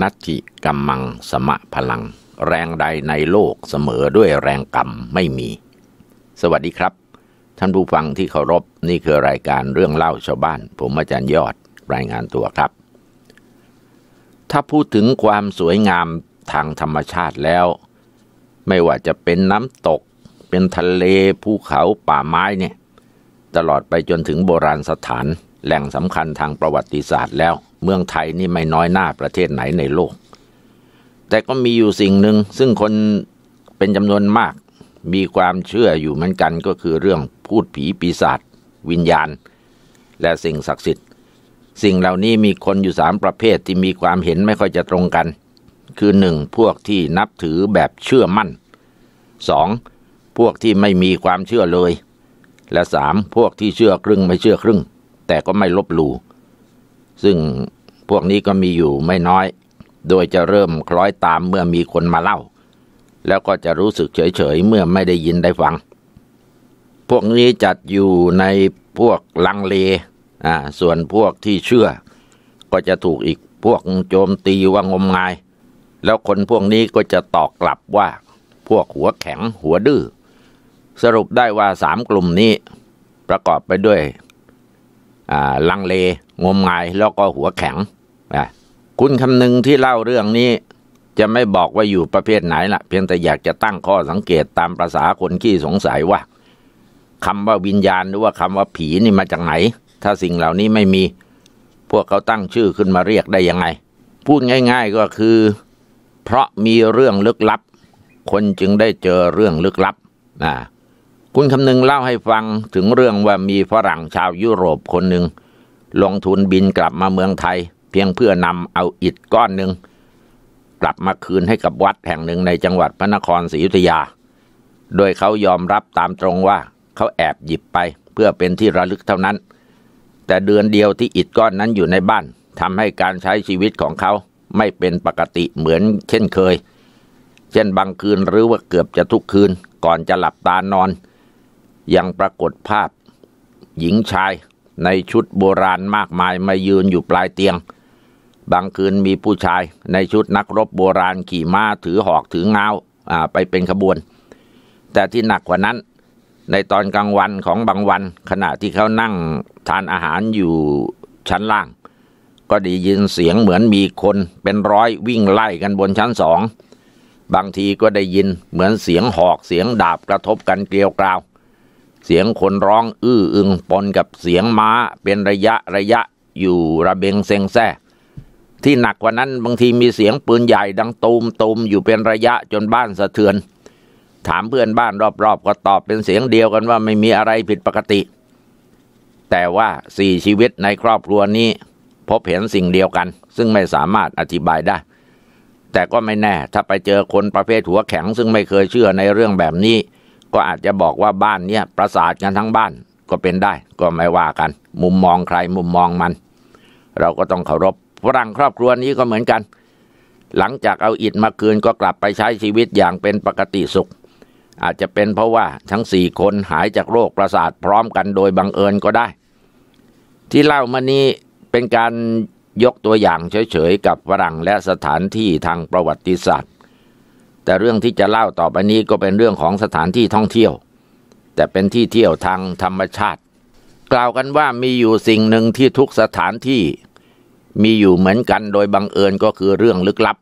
นัตติกัมมังสมะพลัง แรงใดในโลกเสมอด้วยแรงกรรมไม่มี สวัสดีครับ ท่านผู้ฟังที่เคารพนี่คือรายการเรื่องเล่าชาวบ้าน ผมอาจารย์ยอดรายงานตัวครับ ถ้าพูดถึงความสวยงามทางธรรมชาติแล้ว ไม่ว่าจะเป็นน้ำตก เป็นทะเลภูเขาป่าไม้เนี่ยตลอดไปจนถึงโบราณสถานแหล่งสำคัญทางประวัติศาสตร์แล้วเมืองไทยนี่ไม่น้อยหน้าประเทศไหนในโลก แต่ก็มีอยู่สิ่งหนึ่งซึ่งคนเป็นจำนวนมากมีความเชื่ออยู่เหมือนกัน ก็คือเรื่องพูดผีปีศาจวิญญาณ และสิ่งศักดิ์สิทธิ์ สิ่งเหล่านี้มีคนอยู่สามประเภทที่มีความเห็นไม่ค่อยจะตรงกัน คือหนึ่งพวกที่นับถือแบบเชื่อมั่นสองพวกที่ไม่มีความเชื่อเลย และสามพวกที่เชื่อครึ่งไม่เชื่อครึ่ง แต่ก็ไม่ลบหลู่ซึ่งพวกนี้ก็มีอยู่ไม่น้อย โดยจะเริ่มคล้อยตามเมื่อมีคนมาเล่า แล้วก็จะรู้สึกเฉยๆเมื่อไม่ได้ยินได้ฟัง พวกนี้จัดอยู่ในพวกลังเล อ่า ส่วนพวกที่เชื่อ ก็จะถูกอีกพวกโจมตีว่างมงาย แล้วคนพวกนี้ก็จะตอบกลับว่าพวกหัวแข็งหัวดื้อ สรุปได้ว่าสามกลุ่มนี้ประกอบไปด้วยลังเลงมงาย แล้วก็หัวแข็ง คุณคำหนึ่งที่เล่าเรื่องนี้ จะไม่บอกว่าอยู่ประเภทไหนละ่ะ เพียงแต่อยากจะตั้งข้อสังเกตตามภาษาคนขี้สงสัยว่าคำว่าวิญญาณ หรือว่าคำว่าผีนี่มาจากไหน ถ้าสิ่งเหล่านี้ไม่มีพวกเขาตั้งชื่อขึ้นมาเรียกได้ยังไง พูดง่ายๆก็คือ เพราะมีเรื่องลึกลับ คนจึงได้เจอเรื่องลึกลับนะคุณคำนึงเล่าให้ฟังถึงเรื่องว่ามีฝรั่งชาวยุโรปคนหนึ่งลงทุนบินกลับมาเมืองไทยเพียงเพื่อนำเอาอิฐก้อนหนึ่งกลับมาคืนให้กับวัดแห่งหนึ่งในจังหวัดพระนครศรีอยุธยา โดยเขายอมรับตามตรงว่าเขาแอบหยิบไปเพื่อเป็นที่ระลึกเท่านั้น แต่เดือนเดียวที่อิฐก้อนนั้นอยู่ในบ้านทำให้การใช้ชีวิตของเขาไม่เป็นปกติเหมือน เช่นเคย เช่นบางคืนหรือว่าเกือบจะทุกคืนก่อนจะหลับตานอนยังปรากฏภาพหญิงชายในชุดโบราณมากมายมายืนอยู่ปลายเตียง บางคืนมีผู้ชาย ในชุดนักรบโบราณขี่ม้าถือหอกถือเงาไปเป็นขบวน แต่ที่หนักกว่านั้นในตอนกลางวันของบางวันขณะที่เขานั่งทานอาหารอยู่ชั้นล่าง ก็ได้ยินเสียงเหมือนมีคน เป็นร้อยวิ่งไล่กันบนชั้นสอง บางทีก็ได้ยินเหมือนเสียงหอกเสียงดาบกระทบกันเกลียวกราวเสียงคนร้องอื้ออึงปนกับเสียงม้าเป็นระยะระยะอยู่ระเบงเซงแซ่ที่หนักกว่านั้นบางทีมีเสียงปืนใหญ่ดังตูมตูมอยู่เป็นระยะจนบ้านสะเทือน ถามเพื่อนบ้านรอบๆ ก็ตอบเป็นเสียงเดียวกันว่าไม่มีอะไรผิดปกติ แต่ว่าสี่ชีวิตในครอบครัวนี้ พบเห็นสิ่งเดียวกัน ซึ่งไม่สามารถอธิบายได้ แต่ก็ไม่แน่ ถ้าไปเจอคนประเภทหัวแข็ง ซึ่งไม่เคยเชื่อในเรื่องแบบนี้ก็อาจจะบอกว่าบ้านเนี้ยประสาทกันทั้งบ้านก็เป็นได้ก็ไม่ว่ากัน มุมมองใคร มุมมองมัน เราก็ต้องเคารพฝรั่งครอบครัวนี้ก็เหมือนกัน หลังจากเอาอิฐมาคืนก็กลับไปใช้ชีวิตอย่างเป็นปกติสุข อาจจะเป็นเพราะว่าทั้งสี่คนหายจากโรคประสาทพร้อมกันโดยบังเอิญก็ได้ ที่เล่ามานี้เป็นการยกตัวอย่างเฉย ๆ กับฝรั่งและสถานที่ทางประวัติศาสตร์แต่เรื่องที่จะเล่าต่อไปนี้ก็เป็นเรื่องของสถานที่ท่องเที่ยว แต่เป็นที่เที่ยวทางธรรมชาติ กล่าวกันว่ามีอยู่สิ่งหนึ่งที่ทุกสถานที่ มีอยู่เหมือนกันโดยบังเอิญก็คือเรื่องลึกลับ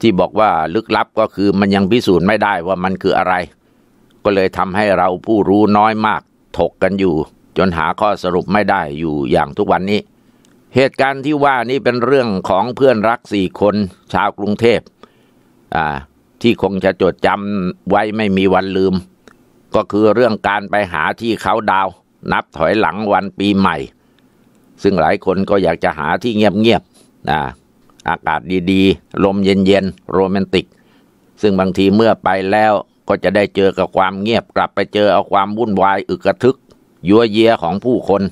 ที่บอกว่าลึกลับก็คือมันยังพิสูจน์ไม่ได้ว่ามันคืออะไร ก็เลยทำให้เราผู้รู้น้อยมาก ถกกันอยู่ จนหาข้อสรุปไม่ได้อยู่อย่างทุกวันนี้ เหตุการณ์ที่ว่านี้เป็นเรื่องของเพื่อนรักสี่คนชาวกรุงเทพอ่าที่คงจะจดจำไว้ไม่มีวันลืม ก็คือเรื่องการไปหาที่เขาดาวนับถอยหลังวันปีใหม่ ซึ่งหลายคนก็อยากจะหาที่เงียบๆนะอากาศดีๆ ลมเย็นๆโรแมนติก ซึ่งบางทีเมื่อไปแล้วก็จะได้เจอกับความเงียบกลับไปเจอเอาความวุ่นวายอึกระทึกยัวเยียของผู้คน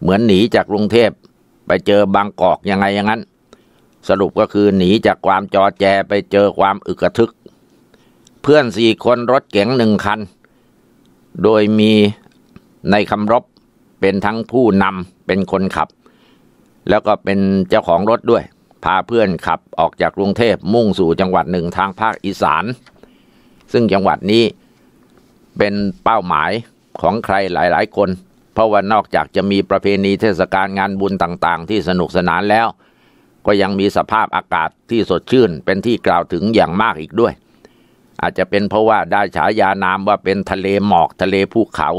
เหมือนหนีจากกรุงเทพไปเจอบางกอกยังไงอย่างนั้นสรุปก็คือหนีจากความจอแจไปเจอความอึกระทึก เพื่อนสี่คนรถเก๋งหนึ่งคันโดยมีในคำรบเป็นทั้งผู้นำเป็นคนขับ แล้วก็เป็นเจ้าของรถด้วย พาเพื่อนขับออกจากกรุงเทพมุ่งสู่จังหวัดหนึ่งทางภาคอีสาน ซึ่งจังหวัดนี้เป็นเป้าหมายของใครหลายๆ คน เพราะว่านอกจากจะมีประเพณีเทศกาลงานบุญต่างๆ ที่สนุกสนานแล้วก็ยังมีสภาพอากาศที่สดชื่นเป็นที่กล่าวถึงอย่างมากอีกด้วย อาจจะเป็นเพราะว่าได้ฉายานามว่าเป็นทะเลหมอกทะเลภูเขา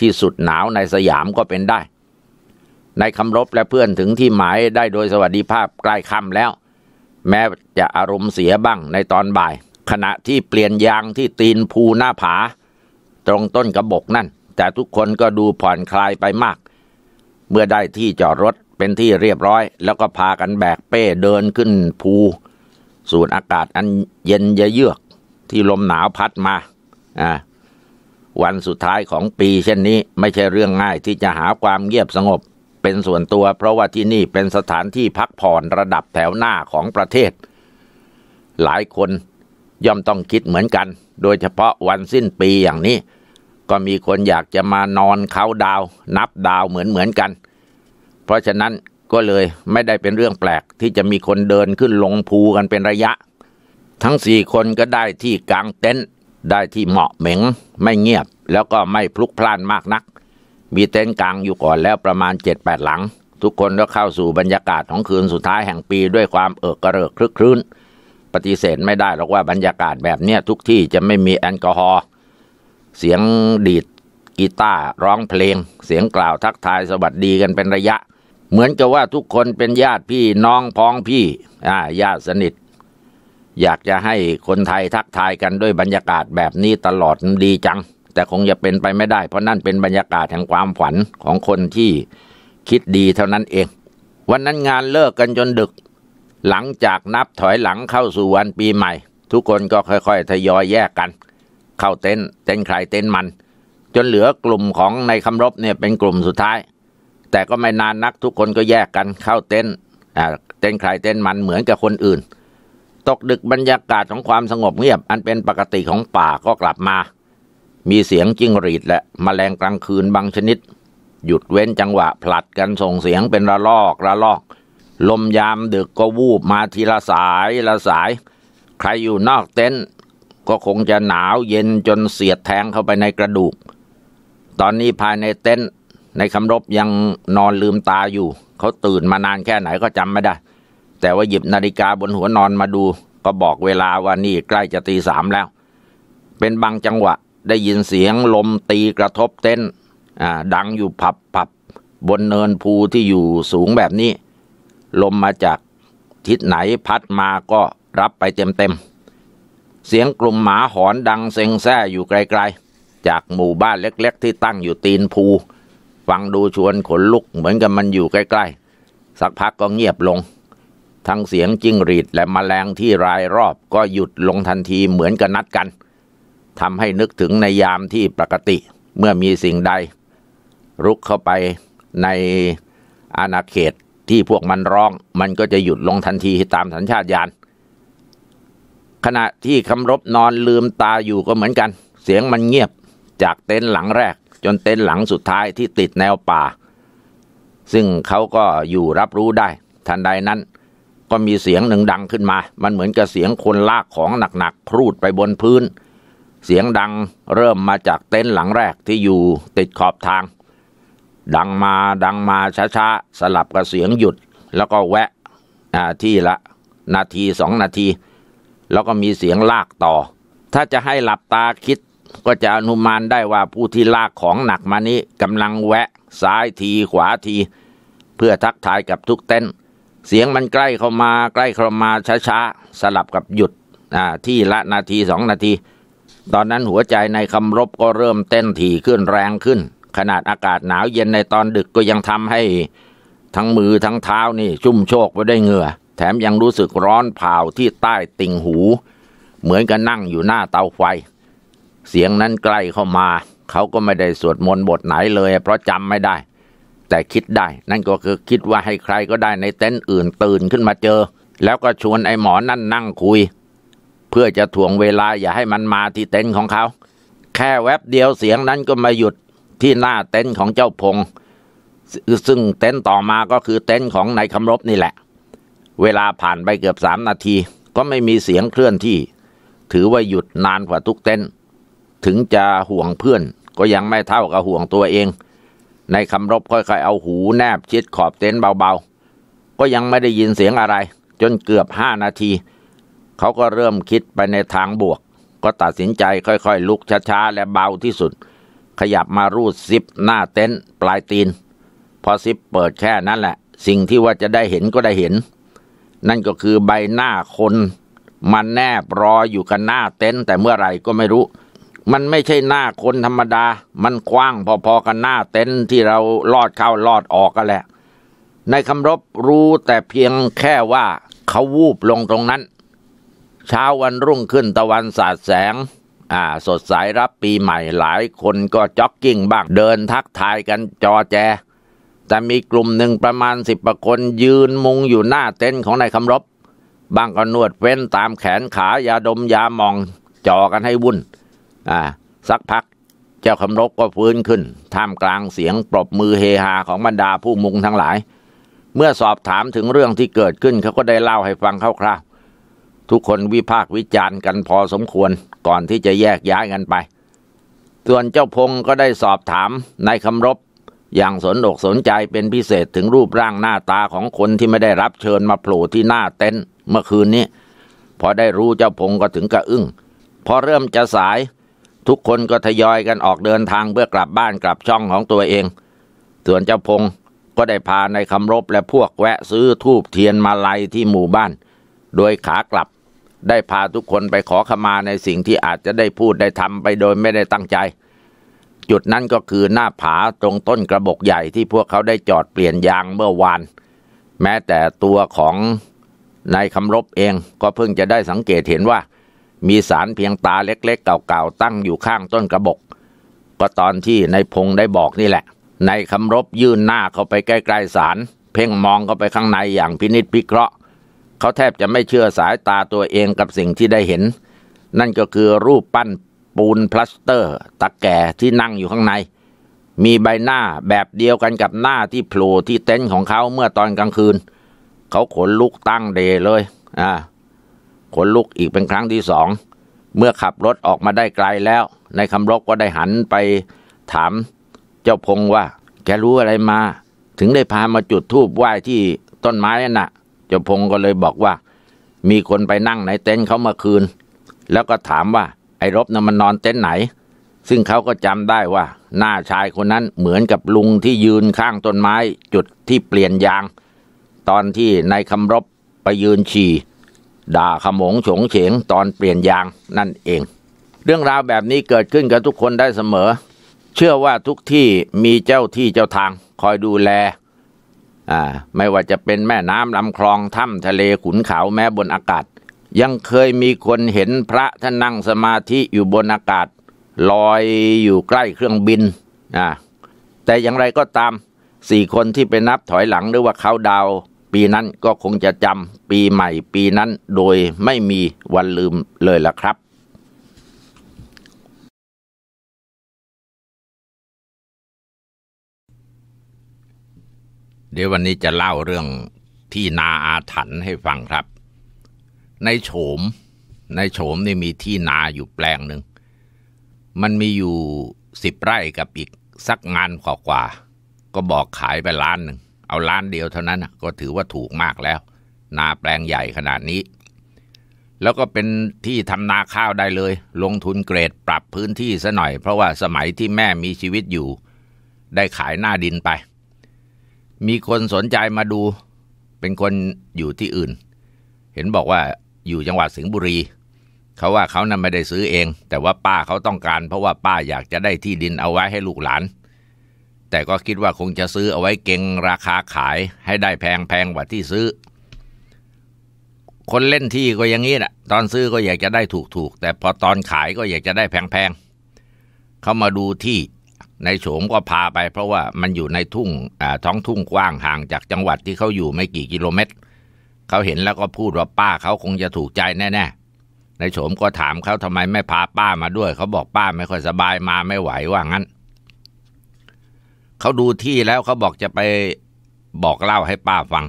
ที่สุดหนาวในสยามก็เป็นได้ ในคำรบและเพื่อนถึงที่หมายได้โดยสวัสดิภาพใกล้ค่ำแล้ว แม้จะอารมณ์เสียบ้างในตอนบ่าย ขณะที่เปลี่ยนยางที่ตีนภูหน้าผา ตรงต้นกระบอกนั่น แต่ทุกคนก็ดูผ่อนคลายไปมาก เมื่อได้ที่จอดรถเป็นที่เรียบร้อย แล้วก็พากันแบกเป้เดินขึ้นภู สูดอากาศอันเย็นเยือกที่ลมหนาวพัดมาอ่าวันสุดท้ายของปีเช่นนี้ไม่ใช่เรื่องง่ายที่จะหาความเงียบสงบเป็นส่วนตัว เพราะว่าที่นี่เป็นสถานที่พักผ่อนระดับแถวหน้าของประเทศ หลายคนย่อมต้องคิดเหมือนกัน โดยเฉพาะวันสิ้นปีอย่างนี้ ก็มีคนอยากจะมานอนเขาดาว นับดาวเหมือนเหมือนกันเพราะฉะนั้นก็เลยไม่ได้เป็นเรื่องแปลกที่จะมีคนเดินขึ้นลงภูกันเป็นระยะ ทั้งสี่คนก็ได้ที่กลางเต็นท์ได้ที่เหมาะเหม็งไม่เงียบแล้วก็ไม่พลุกพล่านมากนักมีเต็นท์กลางอยู่ก่อนแล้วประมาณเจ็ดแปดหลัง ทุกคนก็เข้าสู่บรรยากาศของคืนสุดท้ายแห่งปีด้วยความเอิกกระเริกคลึกครื้น ปฏิเสธไม่ได้หรอกว่าบรรยากาศแบบเนี้ยทุกที่จะไม่มีแอลกอฮอล์เสียงดีดกีตาร์ร้องเพลง เสียงกล่าวทักทายสวัสดีกันเป็นระยะเหมือนกับว่าทุกคนเป็นญาติพี่น้องพ้องพี่อ่าญาติสนิท อยากจะให้คนไทยทักทายกันด้วยบรรยากาศแบบนี้ตลอดดีจัง แต่คงจะเป็นไปไม่ได้เพราะนั่นเป็นบรรยากาศแห่งความฝันของคนที่คิดดีเท่านั้นเอง วันนั้นงานเลิกกันจนดึกหลังจากนับถอยหลังเข้าสู่วันปีใหม่ ทุกคนก็ค่อย ๆทยอยแยกกัน เข้าเต็นท์เต็นท์ใครเต็นท์มัน จนเหลือกลุ่มของในคำรบเนี่ยเป็นกลุ่มสุดท้ายแต่ก็ไม่นานนักทุกคนก็แยกกันเข้าเต้นเต้นใครเต้นมันเหมือนกับคนอื่น ตกดึกบรรยากาศของความสงบเงียบ อันเป็นปกติของป่าก็กลับมา มีเสียงจิ้งหรีดและมแมลงกลางคืนบางชนิด หยุดเว้นจังหวะผลัดกันส่งเสียงเป็นระลอกระลอก ลมยามดึกก็วูบมาทีละสายละสาย ใครอยู่นอกเต็นท์ก็คงจะหนาวเย็นจนเสียดแทงเข้าไปในกระดูก ตอนนี้ภายในเต็นท์ในคำรบยังนอนลืมตาอยู่ เขาตื่นมานานแค่ไหนก็จำไม่ได้ แต่ว่าหยิบนาฬิกาบนหัวนอนมาดูก็บอกเวลาว่านี่ใกล้จะตีสามแล้ว เป็นบางจังหวะได้ยินเสียงลมตีกระทบเต้นดังอยู่ผับผับบนเนินภูที่อยู่สูงแบบนี้ ลมมาจากทิศไหนพัดมาก็รับไปเต็มเต็ม เสียงกลุ่มหมาหอนดังเซ็งแซ่อยู่ไกล ๆ จากหมู่บ้านเล็ก ๆ ที่ตั้งอยู่ตีนภูฟังดูชวนขนลุกเหมือนกับมันอยู่ใกล้ๆ สักพักก็เงียบลง ทั้งเสียงจิ้งหรีดและมแมลงที่รายรอบก็หยุดลงทันทีเหมือนกับนัดกันทำให้นึกถึงในยามที่ปกติเมื่อมีสิ่งใดรุกเข้าไปในอาณาเขตที่พวกมันร้องมันก็จะหยุดลงทันทีตามสัญชาตญาณขณะที่คำรบนอนลืมตาอยู่ก็เหมือนกัน เสียงมันเงียบจากเต็นท์หลังแรกจนเต็นท์หลังสุดท้ายที่ติดแนวป่า ซึ่งเขาก็อยู่รับรู้ได้ ทันใดนั้นก็มีเสียงหนึ่งดังขึ้นมา มันเหมือนกับเสียงคนลากของหนักๆคูดไปบนพื้น เสียงดังเริ่มมาจากเต็นท์หลังแรกที่อยู่ติดขอบทาง ดังมาดังมาช้าๆสลับกับเสียงหยุดแล้วก็แวะที่ละ นาทีสองนาที แล้วก็มีเสียงลากต่อ ถ้าจะให้หลับตาคิดก็จะอนุมานได้ว่าผู้ที่ลากของหนักมานี้กำลังแวะ ซ้ายทีขวาที เพื่อทักทายกับทุกเต้น เสียงมันใกล้เข้ามา ใกล้เข้ามาช้าๆสลับกับหยุดที่ละนาทีสองนาที ตอนนั้นหัวใจในคำรบก็เริ่มเต้นถี่ขึ้นแรงขึ้น ขนาดอากาศหนาวเย็นในตอนดึกก็ยังทำให้ ทั้งมือทั้งเท้านี่ชุ่มโชกไปด้เหงื่อแถมยังรู้สึกร้อนเผาที่ใต้ติ่งหู เหมือนกับนั่งอยู่หน้าเตาไฟเสียงนั้นใกล้เข้ามา เขาก็ไม่ได้สวดมนต์บทไหนเลย เพราะจำไม่ได้ แต่คิดได้นั่นก็คือคิดว่าให้ใครก็ได้ในเต็นท์อื่นตื่นขึ้นมาเจอ แล้วก็ชวนไอ้หมอนั่น นั่งคุย เพื่อจะถ่วงเวลาอย่าให้มันมาที่เต็นท์ของเขา แค่แวบเดียวเสียงนั้นก็มาหยุดที่หน้าเต็นท์ของเจ้าพง ซึ่งเต็นท์ต่อมา ก็คือเต็นท์ของนายคำรบนี่แหละ เวลาผ่านไปเกือบสามนาที ก็ไม่มีเสียงเคลื่อนที่ ถือว่าหยุดนานกว่าทุกเต็นท์ถึงจะห่วงเพื่อนก็ยังไม่เท่ากับห่วงตัวเอง ในคำรบค่อย ๆเอาหูแนบชิดขอบเต็นท์เบาๆ ก็ยังไม่ได้ยินเสียงอะไร จนเกือบห้านาที เขาก็เริ่มคิดไปในทางบวก ก็ตัดสินใจค่อยๆ ลุกช้าๆและเบาที่สุด ขยับมารูดซิปหน้าเต็นท์ปลายตีน พอซิปเปิดแค่นั้นแหละ สิ่งที่ว่าจะได้เห็นก็ได้เห็น นั่นก็คือใบหน้าคน มันแนบรออยู่กันหน้าเต็นท์แต่เมื่อไหร่ก็ไม่รู้มันไม่ใช่หน้าคนธรรมดา มันกว้างพอๆกันหน้าเต็นท์ที่เราลอดเข้าลอดออกกันแหละนคำรบรู้แต่เพียงแค่ว่าเขาวูบลงตรงนั้น เช้าวันรุ่งขึ้นตะวันสาดแสง อ่า สดใสรับปีใหม่หลายคนก็จ็อกกิ้งบ้าง เดินทักทายกันจอแจ แต่มีกลุ่มหนึ่งประมาณสิบประคน ยืนมุงอยู่หน้าเต็นท์ของนายคำรบบางก็นวดเว้นตามแขนขายาดมยามองจอกันให้วุ่นสักพักเจ้าคำนกก็ฟื้นขึ้น ท่ามกลางเสียงปรบมือเฮฮาของบรรดาผู้มุงทั้งหลาย เมื่อสอบถามถึงเรื่องที่เกิดขึ้นเขาก็ได้เล่าให้ฟังคร่าวๆทุกคนวิพากษ์วิจารณ์กันพอสมควรก่อนที่จะแยกย้ายกันไป ส่วนเจ้าพงก็ได้สอบถามนายคำรบ อย่างสนอกสนใจเป็นพิเศษถึงรูปร่างหน้าตาของคนที่ไม่ได้รับเชิญมาโผล่ที่หน้าเต็นท์เมื่อคืนนี้ พอได้รู้เจ้าพงก็ถึงกระอึง้งพอเริ่มจะสายทุกคนก็ทยอยกันออกเดินทางเพื่อกลับบ้านกลับช่องของตัวเอง ส่วนเจ้าพงก็ได้พาในคำรบและพวกแวะซื้อทูบเทียนมาลัยที่หมู่บ้าน โดยขากลับได้พาทุกคนไปขอขมาในสิ่งที่อาจจะได้พูดได้ทำไปโดยไม่ได้ตั้งใจ จุดนั้นก็คือหน้าผาตรงต้นกระบกใหญ่ที่พวกเขาได้จอดเปลี่ยนยางเมื่อวาน แม้แต่ตัวของนายคำรบเองก็เพิ่งจะได้สังเกตเห็นว่ามีสารเพียงตาเล็กๆเก่าๆตั้งอยู่ข้างต้นกระบอกก็ตอนที่ในพงได้บอกนี่แหละ ในคำรบยื่นหน้าเข้าไปใกล้ๆสารเพ่งมองเข้าไปข้างในอย่างพินิษพิเคราะห์ เขาแทบจะไม่เชื่อสายตาตัวเองกับสิ่งที่ได้เห็น นั่นก็คือรูปปั้นปูนพลาสเตอร์ตะแก่ที่นั่งอยู่ข้างใน มีใบหน้าแบบเดียวกันกับหน้าที่โผล่ที่เต็นท์ของเขาเมื่อตอนกลางคืน เขาขนลุกตั้งเดเลย อ่าขนลุกอีกเป็นครั้งที่สองเมื่อขับรถออกมาได้ไกลแล้วนายคำรบก็ได้หันไปถามเจ้าพงว่าแกรู้อะไรมา ถึงได้พามาจุดธูปไหว้ที่ต้นไม้นั่นนะ่ะ เจ้าพงก็เลยบอกว่า มีคนไปนั่งในเต็นท์เขาเมื่อคืน แล้วก็ถามว่าไอ้รบนะ่ะมันนอนเต็นท์ไหน ซึ่งเขาก็จำได้ว่า หน้าชายคนนั้นเหมือนกับลุงที่ยืนข้างต้นไม้จุดที่เปลี่ยนยาง ตอนที่นายคำรบไปยืนฉี่ด่าขมงฉงเฉงตอนเปลี่ยนยางนั่นเอง เรื่องราวแบบนี้เกิดขึ้นกับทุกคนได้เสมอ เชื่อว่าทุกที่มีเจ้าที่เจ้าทางคอยดูแลอ่าไม่ว่าจะเป็นแม่น้ำลำคลองถ้ำทะเลขุนเขาแม้บนอากาศ ยังเคยมีคนเห็นพระ ท่านนั่งสมาธิอยู่บนอากาศ ลอยอยู่ใกล้เครื่องบินอ่าแต่อย่างไรก็ตามสี่คนที่ไปนับถอยหลังหรือว่าเขาดาวปีนั้นก็คงจะจำปีใหม่ปีนั้นโดยไม่มีวันลืมเลยล่ะครับ เดี๋ยววันนี้จะเล่าเรื่องที่นาอาถรรพ์ให้ฟังครับ ในโฉม ในโฉมนี่มีที่นาอยู่แปลงหนึ่ง มันมีอยู่สิบไร่กับอีกสักงานกว่า ก็บอกขายไปล้านหนึ่งเอาล้านเดียวเท่านั้นก็ถือว่าถูกมากแล้ว นาแปลงใหญ่ขนาดนี้ แล้วก็เป็นที่ทำนาข้าวได้เลย ลงทุนเกรดปรับพื้นที่ซะหน่อย เพราะว่าสมัยที่แม่มีชีวิตอยู่ได้ขายหน้าดินไป มีคนสนใจมาดูเป็นคนอยู่ที่อื่น เห็นบอกว่าอยู่จังหวัดสิงห์บุรีเขาว่าเขานั้นไม่ได้ซื้อเอง แต่ว่าป้าเขาต้องการเพราะว่าป้าอยากจะได้ที่ดินเอาไว้ให้ลูกหลานแต่ก็คิดว่าคงจะซื้อเอาไว้เก่งราคาขายให้ได้แพงแพงกว่าที่ซื้อ คนเล่นที่ก็อย่างนี้แหละตอนซื้อก็อยากจะได้ถูกถูกแต่พอตอนขายก็อยากจะได้แพงแพงเขามาดูที่ในโฉมก็พาไป เพราะว่ามันอยู่ในทุ่งท้องทุ่งกว้างห่างจากจังหวัดที่เขาอยู่ไม่กี่กิโลเมตรเขาเห็นแล้วก็พูดว่า ป้าเขาคงจะถูกใจแน่ๆ ในโฉมก็ถามเขาทำไมไม่พาป้ามาด้วยเขาบอกป้าไม่ค่อยสบายมาไม่ไหวว่างั้นเขาดูที่แล้วเขาบอกจะไปบอกเล่าให้ป้าฟัง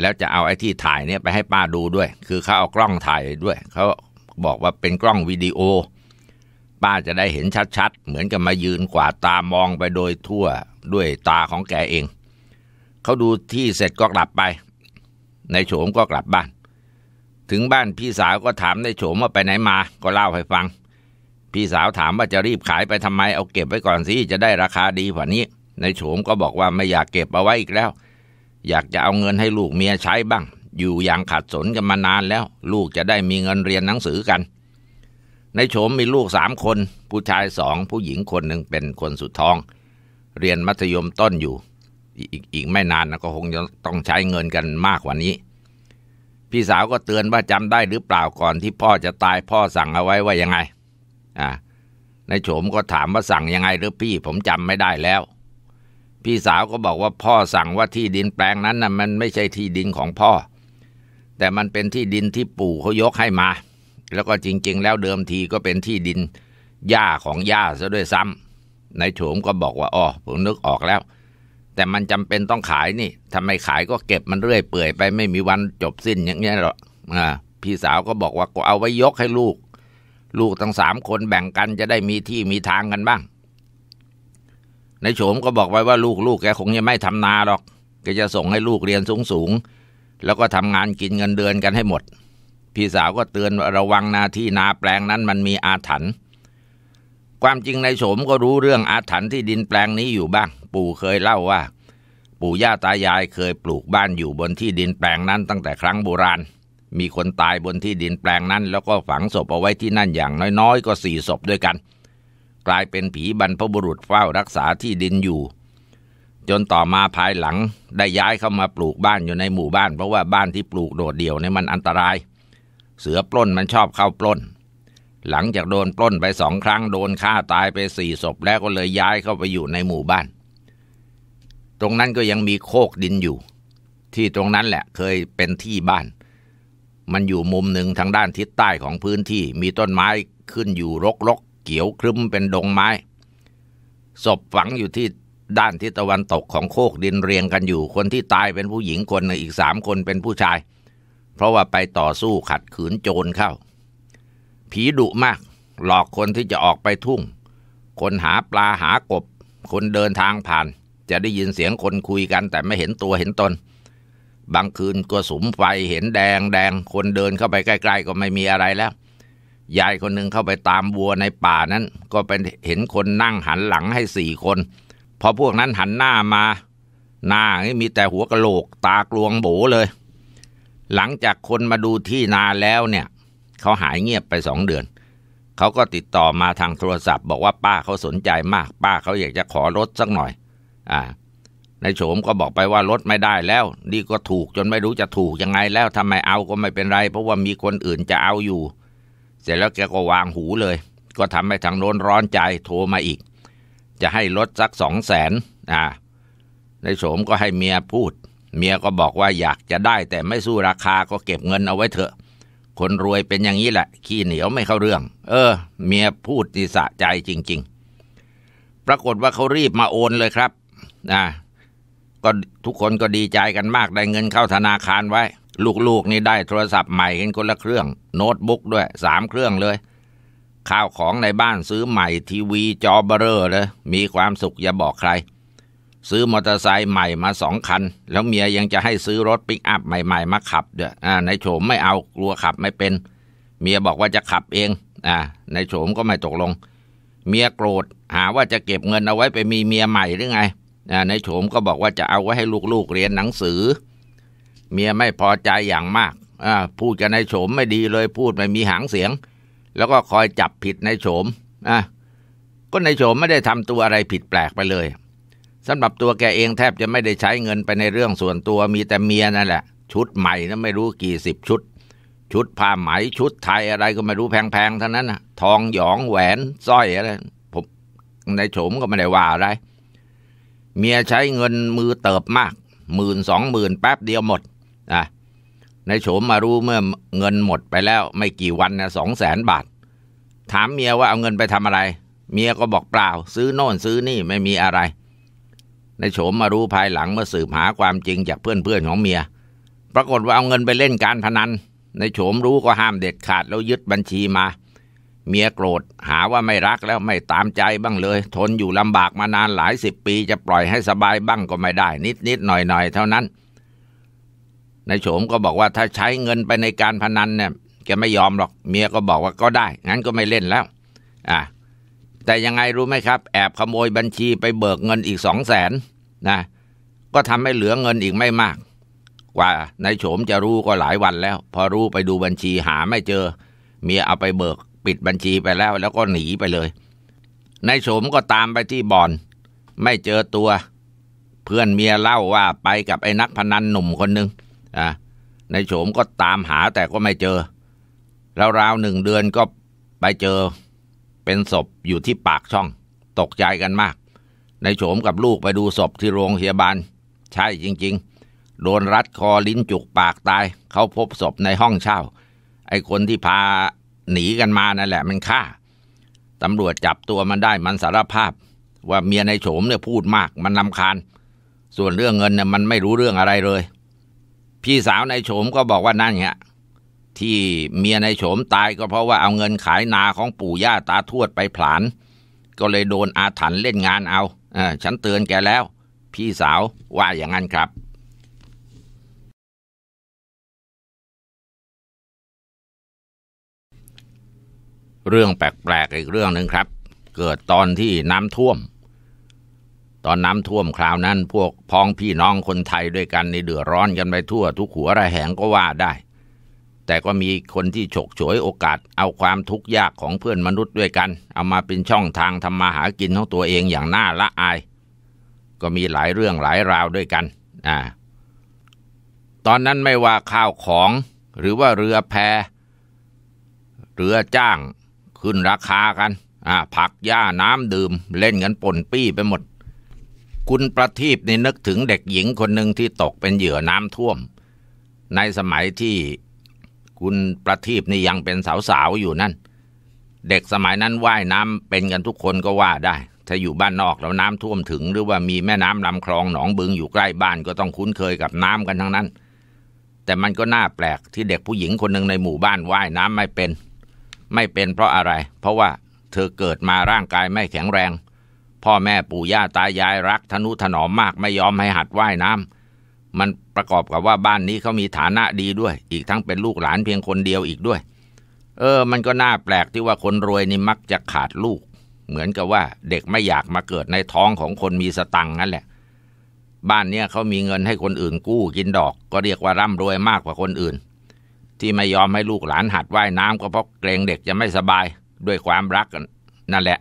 แล้วจะเอาไอ้ที่ถ่ายเนี่ยไปให้ป้าดูด้วย คือเขาเอากล้องถ่ายด้วย เขาบอกว่าเป็นกล้องวิดีโอ ป้าจะได้เห็นชัดๆเหมือนกับมายืนกวาดตามองไปโดยทั่วด้วยตาของแกเอง เขาดูที่เสร็จก็กลับไป ในโฉมก็กลับบ้าน ถึงบ้านพี่สาวก็ถามในโฉมว่าไปไหนมาก็เล่าให้ฟังพี่สาวถามว่าจะรีบขายไปทำไมเอาเก็บไว้ก่อนสิจะได้ราคาดีกว่านี้ในโฉมก็บอกว่าไม่อยากเก็บเอาไว้อีกแล้ว อยากจะเอาเงินให้ลูกเมียใช้บ้าง อยู่อย่างขัดสนกันมานานแล้ว ลูกจะได้มีเงินเรียนหนังสือกันในโฉมมีลูกสามคน ผู้ชายสอง ผู้หญิงคนหนึ่งเป็นคนสุดท้อง เรียนมัธยมต้นอยู่ อีกอีกไม่นานนะก็คงจะต้องใช้เงินกันมากกว่านี้ พี่สาวก็เตือนว่าจำได้หรือเปล่าก่อนที่พ่อจะตายพ่อสั่งเอาไว้ว่ายังไงอ่านายโฉมก็ถามว่าสั่งยังไงหรือพี่ผมจำไม่ได้แล้ว พี่สาวก็บอกว่าพ่อสั่งว่าที่ดินแปลงนั้นนะ่ะมันไม่ใช่ที่ดินของพ่อ แต่มันเป็นที่ดินที่ปู่เขายกให้มา แล้วก็จริง ๆ แล้วเดิมทีก็เป็นที่ดินย่าของย่าซะด้วยซ้ำนายโฉมก็บอกว่าอ๋อผมนึกออกแล้ว แต่มันจำเป็นต้องขายนี่ทำไมขายก็เก็บมันเรื่อยเปื่อยไปไม่มีวันจบสิ้นอย่างนี้หรอกอ่าพี่สาวก็บอกว่าก็เอาไว้ยกให้ลูกลูกทั้งสามคนแบ่งกันจะได้มีที่มีทางกันบ้าง ในโฉมก็บอกไว้ว่าลูกลูกแกคงจะไม่ทำนาหรอกแกจะส่งให้ลูกเรียนสูงสูงแล้วก็ทำงานกินเงินเดือนกันให้หมด พี่สาวก็เตือนระวังนาที่นาแปลงนั้นมันมีอาถรรพ์ความจริงในโฉมก็รู้เรื่องอาถรรพ์ที่ดินแปลงนี้อยู่บ้าง ปู่เคยเล่าว่าปู่ย่าตายายเคยปลูกบ้านอยู่บนที่ดินแปลงนั้นตั้งแต่ครั้งโบราณมีคนตายบนที่ดินแปลงนั้น แล้วก็ฝังศพเอาไว้ที่นั่นอย่างน้อย ๆ ก็สี่ศพด้วยกัน กลายเป็นผีบรรพบุรุษเฝ้ารักษาที่ดินอยู่ จนต่อมาภายหลังได้ย้ายเข้ามาปลูกบ้านอยู่ในหมู่บ้าน เพราะว่าบ้านที่ปลูกโดดเดี่ยวเนี่ยมันอันตราย เสือปล้นมันชอบเข้าปล้น หลังจากโดนปล้นไปสองครั้งโดนฆ่าตายไปสี่ศพแล้วก็เลยย้ายเข้าไปอยู่ในหมู่บ้าน ตรงนั้นก็ยังมีโคกดินอยู่ ที่ตรงนั้นแหละเคยเป็นที่บ้านมันอยู่มุมหนึ่งทางด้านทิศใต้ของพื้นที่มีต้นไม้ขึ้นอยู่รกๆเขียวครึ้มเป็นดงไม้ศพฝังอยู่ที่ด้านทิศตะวันตกของโคกดินเรียงกันอยู่คนที่ตายเป็นผู้หญิงคนหนึ่งอีกสามคนเป็นผู้ชาย เพราะว่าไปต่อสู้ขัดขืนโจรเข้า ผีดุมาก หลอกคนที่จะออกไปทุ่งคนหาปลาหากบคนเดินทางผ่าน จะได้ยินเสียงคนคุยกันแต่ไม่เห็นตัวเห็นตนบางคืนก็สุมไฟ เห็นแดงแดงคนเดินเข้าไปใกล้ ๆ ก็ไม่มีอะไรแล้ว ยายคนหนึ่งเข้าไปตามวัวในป่านั้น ก็เป็นเห็นคนนั่งหันหลังให้สี่คน พอพวกนั้นหันหน้ามา หน้า่มีแต่หัวกะโหลก ตากลวงโบเลย หลังจากคนมาดูที่นาแล้วเนี่ย เขาหายเงียบไปสองเดือน เขาก็ติดต่อมาทางโทรศัพท์ บอกว่าป้าเขาสนใจมาก ป้าเขาอยากจะขอรถสักหน่อยอ่านายโฉมก็บอกไปว่าลดไม่ได้แล้วนี่ก็ถูกจนไม่รู้จะถูกยังไงแล้วทำไมเอาก็ไม่เป็นไร เพราะว่ามีคนอื่นจะเอาอยู่ เสร็จแล้วแกก็วางหูเลย ก็ทำให้ทางโน้นร้อนใจ โทรมาอีก จะให้ลดสักสองแสนอ่านายโฉมก็ให้เมียพูด เมียก็บอกว่าอยากจะได้ แต่ไม่สู้ราคาก็เก็บเงินเอาไว้เถอะ คนรวยเป็นอย่างนี้แหละขี้เหนียวไม่เข้าเรื่อง เออ เมียพูดดีสะใจจริง ๆ ปรากฏว่าเขารีบมาโอนเลยครับนะก็ทุกคนก็ดีใจกันมากได้เงินเข้าธนาคารไว้ ลูกๆนี่ได้โทรศัพท์ใหม่กันคนละเครื่อง โน้ตบุ๊กด้วยสามเครื่องเลย ข้าวของในบ้านซื้อใหม่ทีวี จอเบอร์เลยมีความสุขอย่าบอกใคร ซื้อมอเตอร์ไซค์ใหม่มาสองคัน แล้วเมียยังจะให้ซื้อรถปิกอัพใหม่ ๆ มาขับเด้อ่าในโฉมไม่เอากลัวขับไม่เป็น เมียบอกว่าจะขับเองอ่าในโฉมก็ไม่ตกลง เมียโกรธหาว่าจะเก็บเงินเอาไว้ไปมีเมียใหม่หรือไงนายโฉมก็บอกว่าจะเอาไว้ให้ลูกๆเรียนหนังสือ เมียไม่พอใจอย่างมากพูดกับนายโฉมไม่ดีเลยพูดไม่มีหางเสียง แล้วก็คอยจับผิดนายโฉมก็นายโฉมไม่ได้ทำตัวอะไรผิดแปลกไปเลยสำหรับตัวแกเองแทบจะไม่ได้ใช้เงินไปในเรื่องส่วนตัวมีแต่เมียนั่นแหละ ชุดใหม่นะไม่รู้กี่สิบชุด ชุดผ้าไหมชุดไทยอะไรก็ไม่รู้แพงๆท่านั้นนะทองหยองแหวนสร้อยอะไรผมนายโฉมก็ไม่ได้ว่าอะไรเมียใช้เงินมือเติบมากหมื่นสองหมื่นแป๊บเดียวหมดอ่ะนโฉมมารู้เมื่อเงินหมดไปแล้วไม่กี่วันนะสองแสนบาท ถามเมียว่าเอาเงินไปทำอะไร เมียก็บอกเปล่า ซื้อโน่นซื้อนี่ไม่มีอะไรในโฉมมารู้ภายหลังเมื่อสืบหาความจริงจากเพื่อนๆของเมีย ปรากฏว่าเอาเงินไปเล่นการพนันในโฉมรู้ก็ห้ามเด็ดขาด แล้วยึดบัญชีมาเมียโกรธหาว่าไม่รักแล้วไม่ตามใจบ้างเลย ทนอยู่ลำบากมานานหลายสิบปี จะปล่อยให้สบายบ้างก็ไม่ได้ นิดนิดหน่อยหน่อยเท่านั้นนายโฉมก็บอกว่าถ้าใช้เงินไปในการพนันเนี่ยแกไม่ยอมหรอกเมียก็บอกว่าก็ได้ งั้นก็ไม่เล่นแล้วอ่ะแต่ยังไงรู้ไหมครับ แอบขโมยบัญชีไปเบิกเงินอีกสองแสนนะก็ทำให้เหลือเงินอีกไม่มากกว่านายโฉมจะรู้ก็หลายวันแล้ว พอรู้ไปดูบัญชีหาไม่เจอ เมียเอาไปเบิกปิดบัญชีไปแล้วแล้วก็หนีไปเลยนายโสมก็ตามไปที่บ่อน ไม่เจอตัวเพื่อนเมียเล่าว่าไปกับไอ้นักพนันหนุ่มคนหนึ่งอ่านายโสมก็ตามหาแต่ก็ไม่เจอแล้วราวหนึ่งเดือนก็ไปเจอเป็นศพอยู่ที่ปากช่อง ตกใจกันมากนายโสมกับลูกไปดูศพที่โรงพยาบาลใช่จริงๆโดนรัดคอลิ้นจุกปากตาย เขาพบศพในห้องเช่า ไอ้คนที่พาหนีกันมานั่นแหละมันฆ่าตำรวจจับตัวมันได้มันสารภาพ ว่าเมียในโฉมเนี่ยพูดมาก มันนำคาญ ส่วนเรื่องเงินเนี่ยมันไม่รู้เรื่องอะไรเลย พี่สาวในโฉมก็บอกว่านั่นเนี่ยที่เมียในโฉมตายก็เพราะว่าเอาเงินขายนาของปู่ย่าตาทวดไปผลานก็เลยโดนอาถรรพ์เล่นงานเอาเออฉันเตือนแกแล้ว พี่สาวว่าอย่างนั้นครับเรื่องแปลกๆอีกเรื่องหนึ่งครับ เกิดตอนที่น้ำท่วม ตอนน้ำท่วมคราวนั้นพวกพ้องพี่น้องคนไทยด้วยกันในเดือดร้อนกันไปทั่ว ทุกหัวระแหงก็ว่าได้ แต่ก็มีคนที่ฉกฉวยโอกาส เอาความทุกข์ยากของเพื่อนมนุษย์ด้วยกัน เอามาเป็นช่องทางทำมาหากินของตัวเองอย่างน่าละอาย ก็มีหลายเรื่องหลายราวด้วยกันอ่าตอนนั้นไม่ว่าข้าวของหรือว่าเรือแพ เรือจ้างขึ้นราคากัน อ่า ผัก หญ้า น้ำดื่ม เล่นกันปนปี้ไปหมด คุณประทีปนี่นึกถึงเด็กหญิงคนหนึ่งที่ตกเป็นเหยื่อน้ำท่วม ในสมัยที่คุณประทีปนี่ยังเป็นสาวๆอยู่นั่น เด็กสมัยนั้นว่ายน้ำเป็นกันทุกคนก็ว่าได้ ถ้าอยู่บ้านนอกแล้วน้ำท่วมถึง หรือว่ามีแม่น้ำลำคลองหนองบึงอยู่ใกล้บ้านก็ต้องคุ้นเคยกับน้ำกันทั้งนั้น แต่มันก็น่าแปลกที่เด็กผู้หญิงคนหนึ่งในหมู่บ้านว่ายน้ำไม่เป็นไม่เป็นเพราะอะไร เพราะว่าเธอเกิดมาร่างกายไม่แข็งแรง พ่อแม่ปู่ย่าตายายรักทนุถนอมมากไม่ยอมให้หัดว่ายน้ำ มันประกอบกับว่าบ้านนี้เขามีฐานะดีด้วย อีกทั้งเป็นลูกหลานเพียงคนเดียวอีกด้วย เออ มันก็น่าแปลกที่ว่าคนรวยนี่มักจะขาดลูก เหมือนกับว่าเด็กไม่อยากมาเกิดในท้องของคนมีสตังค์นั่นแหละ บ้านเนี้ยเขามีเงินให้คนอื่นกู้กินดอก ก็เรียกว่าร่ำรวยมากกว่าคนอื่นที่ไม่ยอมให้ลูกหลานหัดว่ายน้ำก็เพราะเกรง เด็กจะไม่สบายด้วยความรักนนั่นแหละ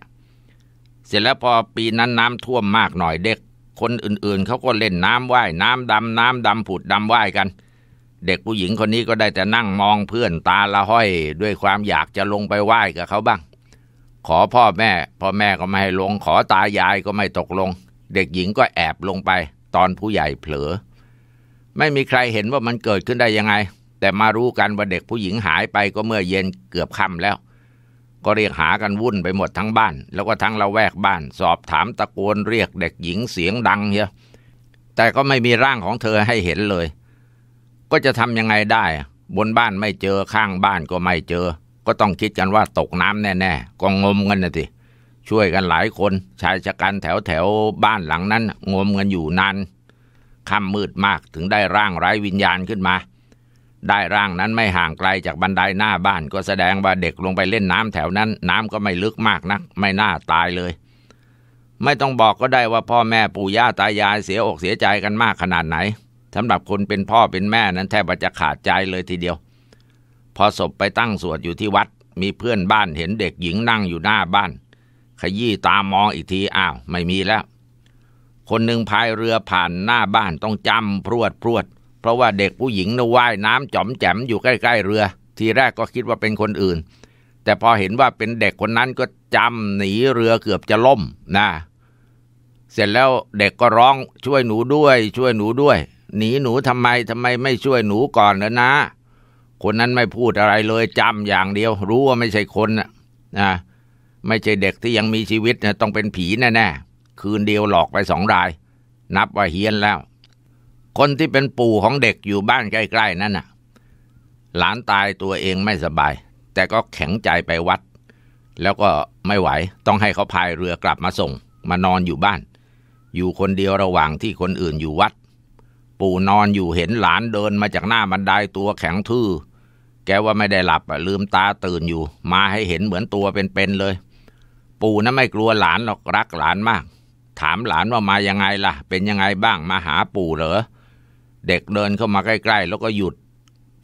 เสร็จแล้วพอปีนั้นน้ำท่วมมากหน่อยเด็ก คนอื่นๆ เขาก็เล่นน้ำว่ายน้ำดำ น้ำดำผุดดำว่ายกัน เด็กผู้หญิงคนนี้ก็ได้แต่นั่งมองเพื่อนตาละห้อยด้วยความอยากจะลงไปไหว้กับเขาบ้าง ขอพ่อแม่ พ่อแม่ก็ไม่ให้ลง ขอตายายก็ไม่ตกลง เด็กหญิงก็แอบลงไป ตอนผู้ใหญ่เผลอ ไม่มีใครเห็นว่ามันเกิดขึ้นได้ยังไงแต่มารู้กันว่าเด็กผู้หญิงหายไปก็เมื่อเย็นเกือบค่ำแล้ว ก็เรียกหากันวุ่นไปหมดทั้งบ้าน แล้วก็ทั้งละแวกบ้าน สอบถามตะโกนเรียกเด็กหญิงเสียงดังเฮียแต่ก็ไม่มีร่างของเธอให้เห็นเลย ก็จะทำยังไงได้ บนบ้านไม่เจอข้างบ้านก็ไม่เจอ ก็ต้องคิดกันว่าตกน้ำแน่ๆก็งมกันนะทีช่วยกันหลายคนชายชะกันแถวแถวบ้านหลังนั้นงมกันอยู่นานค่ำมืดมากถึงได้ร่างไร้วิญญาณขึ้นมาได้ร่างนั้นไม่ห่างไกลจากบันไดหน้าบ้านก็แสดงว่าเด็กลงไปเล่นน้ำแถวนั้นน้ำก็ไม่ลึกมากนัก ไม่น่าตายเลย ไม่ต้องบอกก็ได้ว่าพ่อแม่ปู่ย่าตายายเสียอกเสียใจกันมากขนาดไหนสำหรับคนเป็นพ่อเป็นแม่นั้นแทบจะขาดใจเลยทีเดียว พอศพไปตั้งสวดอยู่ที่วัด มีเพื่อนบ้านเห็นเด็กหญิงนั่งอยู่หน้าบ้าน ขยี้ตามองอีกทีอ้าว ไม่มีแล้วคนหนึ่งพายเรือผ่านหน้าบ้านต้องจำพรวดพรวดเพราะว่าเด็กผู้หญิงนะว่ายน้ำจอมแจมอยู่ใกล้ ๆ เรือ ทีแรกก็คิดว่าเป็นคนอื่น แต่พอเห็นว่าเป็นเด็กคนนั้นก็จำหนีเรือเกือบจะล่มนะเสร็จแล้วเด็กก็ร้องช่วยหนูด้วย ช่วยหนูด้วย หนีหนูทำไมทำไมไม่ช่วยหนูก่อนเล้นะ คนนั้นไม่พูดอะไรเลยจำอย่างเดียวรู้ว่าไม่ใช่คนนะนะไม่ใช่เด็กที่ยังมีชีวิตนะต้องเป็นผีแน่ๆคืนเดียวหลอกไปสองราย นับว่าเฮี้ยนแล้วคนที่เป็นปู่ของเด็กอยู่บ้านใกล้ๆนั่นน่ะ หลานตายตัวเองไม่สบาย แต่ก็แข็งใจไปวัด แล้วก็ไม่ไหว ต้องให้เขาพายเรือกลับมาส่ง มานอนอยู่บ้าน อยู่คนเดียวระหว่างที่คนอื่นอยู่วัด ปู่นอนอยู่เห็นหลานเดินมาจากหน้าบันไดตัวแข็งทื่อ แกว่าไม่ได้หลับลืมตาตื่นอยู่ มาให้เห็นเหมือนตัวเป็นๆเลย ปู่นะไม่กลัวหลานหรอกรักหลานมาก ถามหลานว่ามายังไงล่ะ เป็นยังไงบ้างมาหาปู่เหรอเด็กเดินเข้ามาใกล้ๆแล้วก็หยุด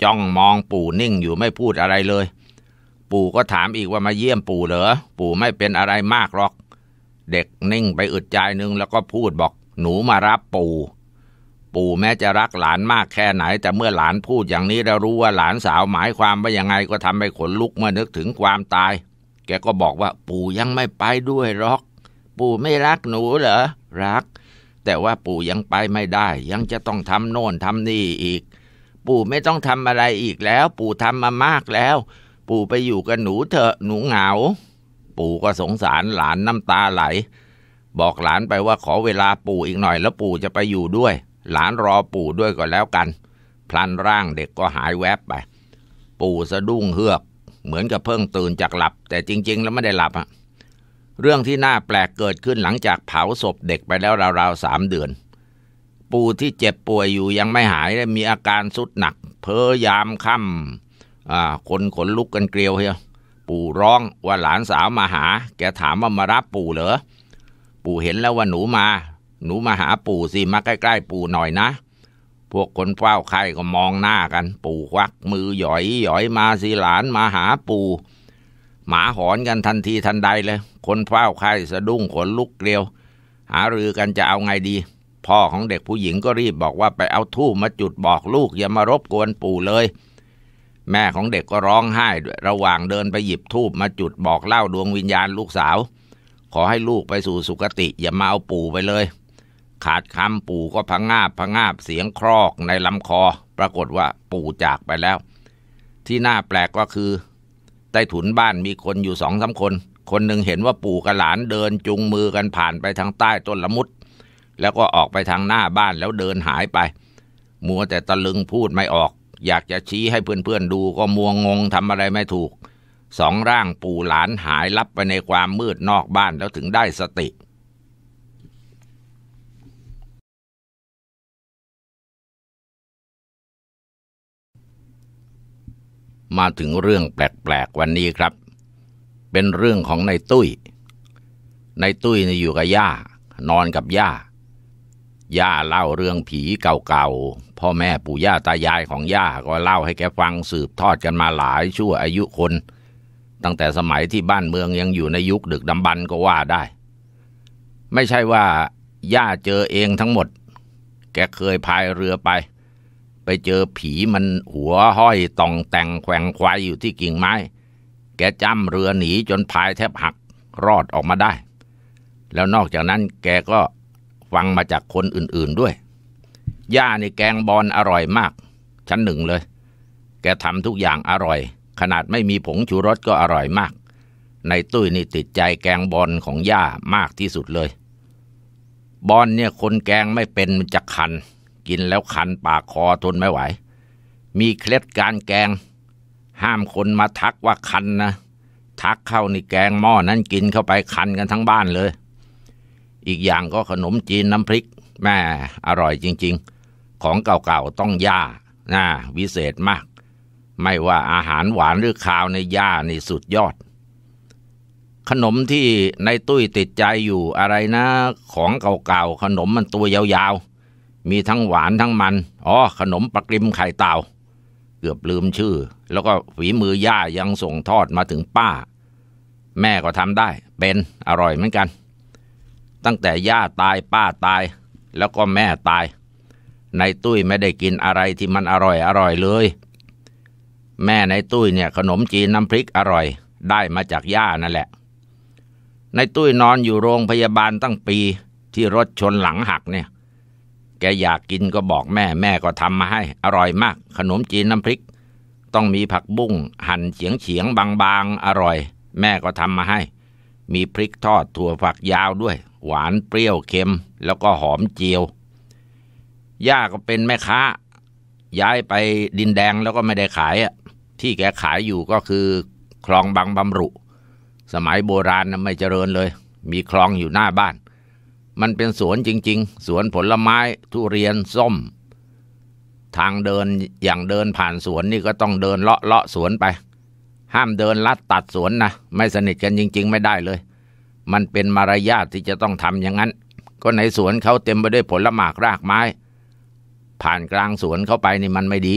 จ้องมองปู่นิ่งอยู่ไม่พูดอะไรเลย ปู่ก็ถามอีกว่ามาเยี่ยมปู่เหรอ ปู่ไม่เป็นอะไรมากหรอก เด็กนิ่งไปอึดใจนึงแล้วก็พูดบอกหนูมารับปู่ปู่แม้จะรักหลานมากแค่ไหนแต่เมื่อหลานพูดอย่างนี้แล้วรู้ว่าหลานสาวหมายความว่ายังไงก็ทำให้ขนลุกเมื่อนึกถึงความตาย แกก็บอกว่า ปู่ยังไม่ไปด้วยหรอก ปู่ไม่รักหนูเหรอรักแต่ว่าปู่ยังไปไม่ได้ ยังจะต้องทำโน่นทำนี่อีก ปู่ไม่ต้องทำอะไรอีกแล้วปู่ทำมามากแล้ว ปู่ไปอยู่กับหนูเถอะหนูเหงาปู่ก็สงสารหลานน้ำตาไหล บอกหลานไปว่าขอเวลาปู่อีกหน่อย แล้วปู่จะไปอยู่ด้วย หลานรอปู่ด้วยก็แล้วกัน พลันร่างเด็กก็หายแวบไป ปู่สะดุ้งเฮือกเหมือนกับเพิ่งตื่นจากหลับ แต่จริงๆแล้วไม่ได้หลับอะเรื่องที่น่าแปลกเกิดขึ้นหลังจากเผาศพเด็กไปแล้วราวๆสามเดือน ปู่ที่เจ็บป่วยอยู่ยังไม่หายและมีอาการสุดหนัก เพ้อยามค่ำ่คนขนลุกกันเกลียวเฮียปู่ร้องว่าหลานสาวมาหาแกถามว่ามารับปู่เหรอ ปู่เห็นแล้วว่าหนูมา หนูมาหาปู่สิมาใกล้ๆปู่หน่อยนะ พวกคนเฝ้าไข่ก็มองหน้ากัน ปู่ควักมือหย่อยหย่อยมาสิหลานมาหาปู่หมาหอนกันทันทีทันใดเลย คนเฝ้าไข้สะดุ้งขนลุกเกลียว หารือกันจะเอาไงดี พ่อของเด็กผู้หญิงก็รีบบอกว่าไปเอาทูบมาจุดบอกลูกอย่ามารบกวนปู่เลย แม่ของเด็กก็ร้องไห้ด้วยระหว่างเดินไปหยิบทูบมาจุดบอกเล่าดวงวิญญาณลูกสาว ขอให้ลูกไปสู่สุคติ อย่ามาเอาปู่ไปเลย ขาดคำปู่ก็พังงาบพังงาบเสียงครอกในลำคอ ปรากฏว่า ปู่จากไปแล้ว ที่น่าแปลกก็คือใต้ถุนบ้านมีคนอยู่สองสาคน คนหนึ่งเห็นว่าปู่กับหลานเดินจุงมือกันผ่านไปทางใต้ต้นละมุด แล้วก็ออกไปทางหน้าบ้านแล้วเดินหายไป มัวแต่ตะลึงพูดไม่ออก อยากจะชี้ให้เพื่อนๆดูก็มัวงงทำอะไรไม่ถูก สองร่างปู่หลานหายลับไปในความมืดนอกบ้านแล้วถึงได้สติมาถึงเรื่องแปลกๆวันนี้ครับ เป็นเรื่องของในตุ้ย ในตุ้ยนี่อยู่กับย่านอนกับย่า ย่าเล่าเรื่องผีเก่าๆพ่อแม่ปู่ย่าตายายของย่าก็เล่าให้แกฟัง สืบทอดกันมาหลายชั่วอายุคน ตั้งแต่สมัยที่บ้านเมืองยังอยู่ในยุคดึกดำบรรก็ว่าได้ ไม่ใช่ว่าย่าเจอเองทั้งหมด แกเคยพายเรือไปไปเจอผีมันหัวห้อยตองแต่งแขวงควายอยู่ที่กิ่งไม้ แกจ้ำเรือหนีจนพายแทบหักรอดออกมาได้ แล้วนอกจากนั้นแกก็ฟังมาจากคนอื่นๆด้วย ย่าในแกงบอลอร่อยมาก ชั้นหนึ่งเลย แกทำทุกอย่างอร่อย ขนาดไม่มีผงชูรสก็อร่อยมาก ในตุ้ยนี่ติดใจแกงบอลของย่ามากที่สุดเลย บอลเนี่ยคนแกงไม่เป็นจะคันกินแล้วคันปากคอทนไม่ไหว มีเคล็ดการแกง ห้ามคนมาทักว่าคันนะ ทักเข้านี่แกงหม้อนั้นกินเข้าไปคันกันทั้งบ้านเลย อีกอย่างก็ขนมจีนน้ำพริก แม่อร่อยจริง ๆ ของเก่าๆต้องย่าน่าวิเศษมาก ไม่ว่าอาหารหวานหรือข้าวในย่านี่สุดยอด ขนมที่ในตุ้ยติดใจอยู่อะไรนะ ของเก่าๆขนมมันตัวยาวๆมีทั้งหวานทั้งมัน อ๋อ ขนมปักริมไข่เต่า เกือบลืมชื่อ แล้วก็ฝีมือย่ายังส่งทอดมาถึงป้า แม่ก็ทำได้ เป็นอร่อยเหมือนกัน ตั้งแต่ย่าตายป้าตาย แล้วก็แม่ตาย ในตุ้ยไม่ได้กินอะไรที่มันอร่อย อร่อยเลย แม่ในตุ้ยเนี่ยขนมจีนน้ำพริกอร่อยได้มาจากย่านั่นแหละ ในตุ้ยนอนอยู่โรงพยาบาลตั้งปีที่รถชนหลังหักเนี่ยแกอยากกินก็บอกแม่ แม่ก็ทำมาให้ อร่อยมาก ขนมจีนน้ำพริก ต้องมีผักบุ้ง หั่นเฉียงเฉียงบางๆ อร่อย แม่ก็ทำมาให้ มีพริกทอดถั่วฝักยาวด้วย หวานเปรี้ยวเค็ม แล้วก็หอมเจียวย่าก็เป็นแม่ค้าย้ายไปดินแดงแล้วก็ไม่ได้ขายอ่ะที่แกขายอยู่ก็คือ คลองบางบำรุ สมัยโบราณไม่เจริญเลย มีคลองอยู่หน้าบ้านมันเป็นสวนจริงๆ สวนผลไม้ทุเรียนส้ม ทางเดินอย่างเดินผ่านสวนนี่ก็ต้องเดินเลาะเลาะสวนไป ห้ามเดินลัดตัดสวนนะไม่สนิทกันจริงๆไม่ได้เลย มันเป็นมารยาทที่จะต้องทำอย่างนั้น ก็ในสวนเขาเต็มไปด้วยผลหมากรากไม้ ผ่านกลางสวนเข้าไปนี่มันไม่ดี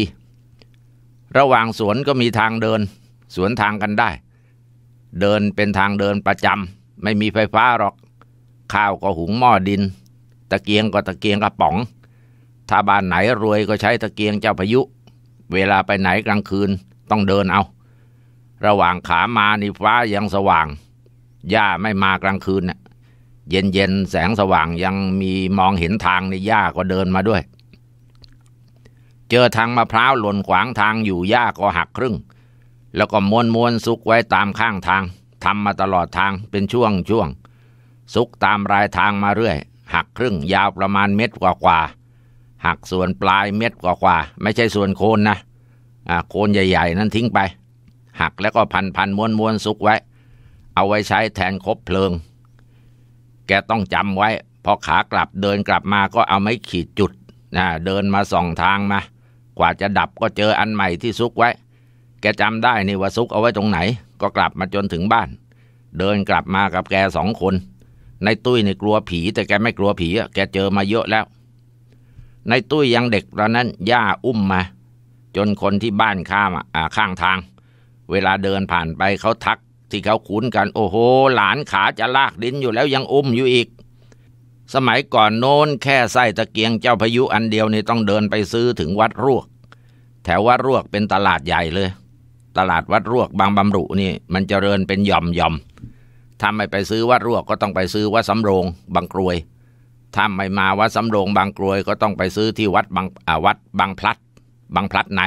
ระหว่างสวนก็มีทางเดินสวนทางกันได้ เดินเป็นทางเดินประจำไม่มีไฟฟ้าหรอกข้าวก็หุงหม้อดินตะเกียงก็ตะเกียงกระป๋อง ถ้าบ้านไหนรวยก็ใช้ตะเกียงเจ้าพายุ เวลาไปไหนกลางคืนต้องเดินเอา ระหว่างขามานี่ฟ้ายังสว่างหญ้าไม่มากลางคืนเนี่ยเย็นเย็นแสงสว่างยังมีมองเห็นทางในหญ้าก็เดินมาด้วย เจอทางมะพร้าวหล่นขวางทางอยู่หญ้าก็หักครึ่ง แล้วก็ม้วนม้วนซุกไว้ตามข้างทางทำมาตลอดทางเป็นช่วงช่วงซุกตามรายทางมาเรื่อย หักครึ่งยาวประมาณเม็ดกว่ากว่าหักส่วนปลายเม็ดกว่ากว่า ไม่ใช่ส่วนโคนนะ อ่าโคนใหญ่ ๆ นั้นทิ้งไป หักแล้วก็พันพันม้วนม้วนซุกไว้ เอาไว้ใช้แทนคบเพลิง แกต้องจำไว้พอขากลับเดินกลับมาก็เอาไม้ขีดจุดนะเดินมาส่องทางมา กว่าจะดับก็เจออันใหม่ที่ซุกไว้ แกจำได้นี่ว่าซุกเอาไว้ตรงไหน ก็กลับมาจนถึงบ้าน เดินกลับมากับแกสองคนนายตุ้ยในกลัวผีแต่แกไม่กลัวผีอ่ะแกเจอมาเยอะแล้วนายตุ้ยยังเด็กตอนนั้นย่าอุ้มมา จนคนที่บ้านข้ามอ่าข้างทาง เวลาเดินผ่านไปเขาทักที่เขาคุ้นกันโอ้โห หลานขาจะลากดินอยู่แล้วยังอุ้มอยู่อีก สมัยก่อนโน้นแค่ไส้ตะเกียงเจ้าพายุอันเดียวนี่ต้องเดินไปซื้อถึงวัดรวก แถววัดรวกเป็นตลาดใหญ่เลย ตลาดวัดรวกบางบำรุนี่มันจเจริญเป็นหย่อมหย่อมถ้าไม่ไปซื้อวัดร่วกก็ต้องไปซื้อวัดสำโรง บางกรวยถ้าไม่มาวัดสำโรง บางกรวยก็ต้องไปซื้อที่วัดบางวัด บางพลัด บางพลัดใน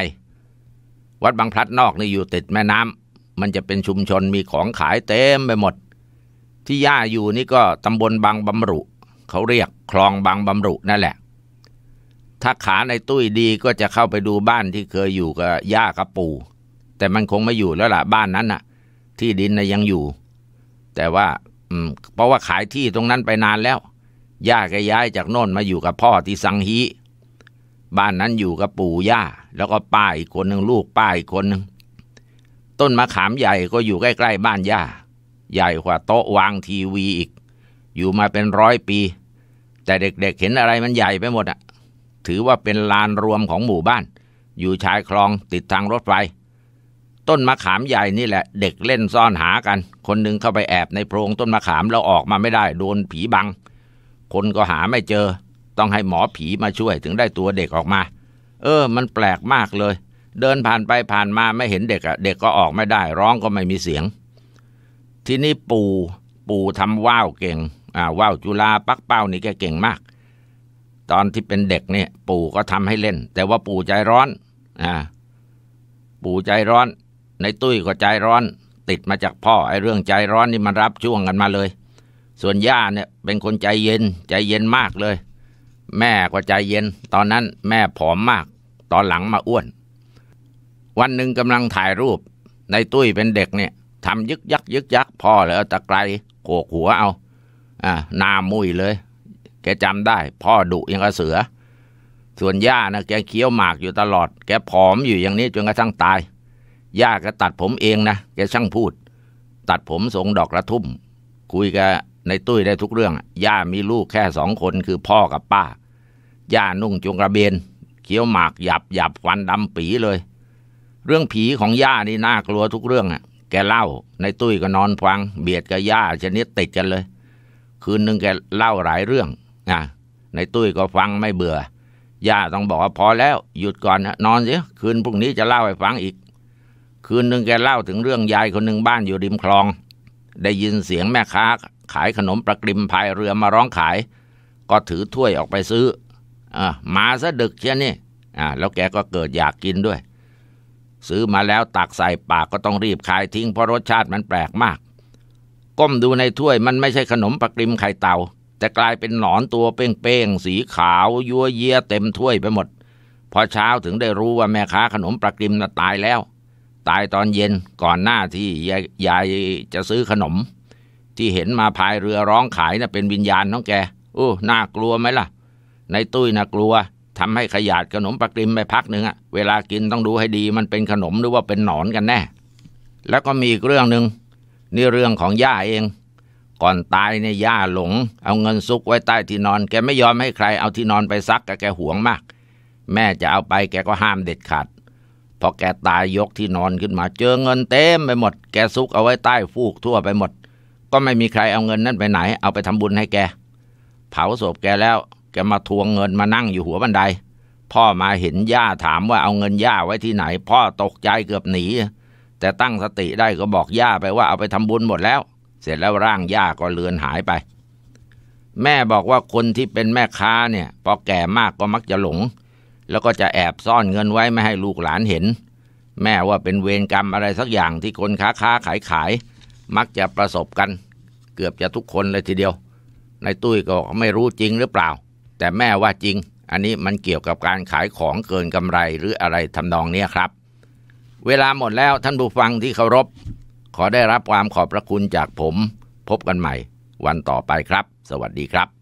วัดบางพลัดนอกนี่อยู่ติดแม่น้ำ มันจะเป็นชุมชนมีของขายเต็มไปหมด ที่ย่าอยู่นี่ก็ตำบลบางบำรุ เขาเรียกคลองบางบำรุนั่นแหละ ถ้าขาในตุ้ยดีก็จะเข้าไปดูบ้านที่เคยอยู่กับย่ากับปู่แต่มันคงไม่อยู่แล้วล่ะบ้านนั้นน่ะ ที่ดินนะยังอยู่แต่ว่าเพราะว่าขายที่ตรงนั้นไปนานแล้ว ย่าก็ย้ายจากโน่นมาอยู่กับพ่อที่สังฮีบ้านนั้นอยู่กับปู่ย่า แล้วก็ป้าอีกคนหนึ่งลูกป้าอีกคนหนึ่งต้นมะขามใหญ่ก็อยู่ใกล้ ๆ บ้านย่า ใหญ่กว่าโต๊ะวางทีวีอีก อยู่มาเป็นร้อยปี แต่เด็กๆเเห็นอะไรมันใหญ่ไปหมดอะถือว่าเป็นลานรวมของหมู่บ้าน อยู่ชายคลองติดทางรถไฟต้นมะขามใหญ่นี่แหละ เด็กเล่นซ่อนหากัน คนนึงเข้าไปแอบในโพรงต้นมะขามแล้วออกมาไม่ได้โดนผีบัง คนก็หาไม่เจอ ต้องให้หมอผีมาช่วยถึงได้ตัวเด็กออกมา เออ มันแปลกมากเลย เดินผ่านไปผ่านมาไม่เห็นเด็กอะเด็กก็ออกไม่ได้ร้องก็ไม่มีเสียง ที่นี่ปู่ปู่ทำว่าวเก่ง อ่าว่าวจุลาปักเป้านี่แกเก่งมาก ตอนที่เป็นเด็กเนี่ย ปู่ก็ทำให้เล่น แต่ว่าปู่ใจร้อนอ่าปู่ใจร้อนในตุ้ยก็ใจร้อนติดมาจากพ่อไอ้เรื่องใจร้อนนี่มันรับช่วงกันมาเลย ส่วนย่าเนี่ยเป็นคนใจเย็นใจเย็นมากเลย แม่ก็ใจเย็น ตอนนั้นแม่ผอมมากตอนหลังมาอ้วน วันหนึ่งกำลังถ่ายรูปในตุ้ยเป็นเด็กเนี่ยทำยึกยักยึกยักพ่อเลยตะไคร้โขกหัวเอาอ่าหน้ามุยเลย แกจำได้ พ่อดุยังกระเสือ ส่วนย่านะแกเคี้ยวหมากอยู่ตลอด แกผอมอยู่อย่างนี้จนกระทั่งตายย่าก็ตัดผมเองนะ แกช่างพูด ตัดผมทรงดอกกระทุ่มคุยกับในตุ้ยได้ทุกเรื่องย่ามีลูกแค่สองคนคือพ่อกับป้าย่านุ่งจงกระเบนเคี้ยวหมากหยับหยับวันดำปีเลย เรื่องผีของย่านี่น่ากลัวทุกเรื่องอ่ะแกเล่า ในตุ้ยก็นอนฟัง เบียดกับย่าชนิดติดกันเลย คืนหนึ่งแกเล่าหลายเรื่องนะในตุ้ยก็ฟังไม่เบื่อ ย่าต้องบอกว่าพอแล้ว หยุดก่อนนะนอนเสียคืนพรุ่งนี้จะเล่าให้ฟังอีกคืนหนึ่งแกเล่าถึงเรื่องยายคนหนึ่งบ้านอยู่ริมคลอง ได้ยินเสียงแม่ค้าขายขนมประกริมพายเรือมาร้องขาย ก็ถือถ้วยออกไปซื้ออมาซะดึกเช่นนี่อ่าแล้วแกก็เกิดอยากกินด้วย ซื้อมาแล้วตักใส่ปากก็ต้องรีบขายทิ้งเพราะรสชาติมันแปลกมาก ก้มดูในถ้วยมันไม่ใช่ขนมประกริมไข่เตาแต่กลายเป็นหนอนตัวเป้งๆสีขาวยัวเยียเต็มถ้วยไปหมดพอเช้าถึงได้รู้ว่าแม่ค้าขนมประกริมน่ะตายแล้วตายตอนเย็นก่อนหน้าที่ยายยายจะซื้อขนม ที่เห็นมาพายเรือร้องขายนะ่ะเป็นวิญญาณน้องแกโอ้น่ากลัวไหมล่ะ ในตุ้ยน่ากลัวทำให้ขยาดขนมปักริมไปพักหนึ่งอะเวลากินต้องดูให้ดี มันเป็นขนมหรือว่าเป็นหนอนกันแน่ แล้วก็มีอีกเรื่องหนึ่งนี่เรื่องของย่าเอง ก่อนตายเนี่ยย่าหลง เอาเงินซุกไว้ใต้ที่นอนแกไม่ยอมให้ใครเอาที่นอนไปซักแกแกหวงมาก แม่จะเอาไปแกก็ห้ามเด็ดขาดพอแกตายยกที่นอนขึ้นมาเจอเงินเต็มไปหมดแกซุกเอาไว้ใต้ฟูกทั่วไปหมด ก็ไม่มีใครเอาเงินนั้นไปไหนเอาไปทำบุญให้แกเผาศพแกแล้ว แกมาทวงเงินมานั่งอยู่หัวบันได พ่อมาเห็นย่าถามว่าเอาเงินย่าไว้ที่ไหน พ่อตกใจเกือบหนี แต่ตั้งสติได้ก็บอกย่าไปว่าเอาไปทำบุญหมดแล้ว เสร็จแล้วร่างย่าก็เลือนหายไป แม่บอกว่าคนที่เป็นแม่ค้าเนี่ยพอแก่มากก็มักจะหลงแล้วก็จะแอบซ่อนเงินไว้ไม่ให้ลูกหลานเห็น แม่ว่าเป็นเวรกรรมอะไรสักอย่างที่คนค้าค้าขายขาย มักจะประสบกัน เกือบจะทุกคนเลยทีเดียว ในตุ้ยก็ไม่รู้จริงหรือเปล่า แต่แม่ว่าจริง อันนี้มันเกี่ยวกับการขายของเกินกำไรหรืออะไรทำนองนี้ครับ เวลาหมดแล้วท่านผู้ฟังที่เคารพขอได้รับความขอบพระคุณจากผม พบกันใหม่ วันต่อไปครับ สวัสดีครับ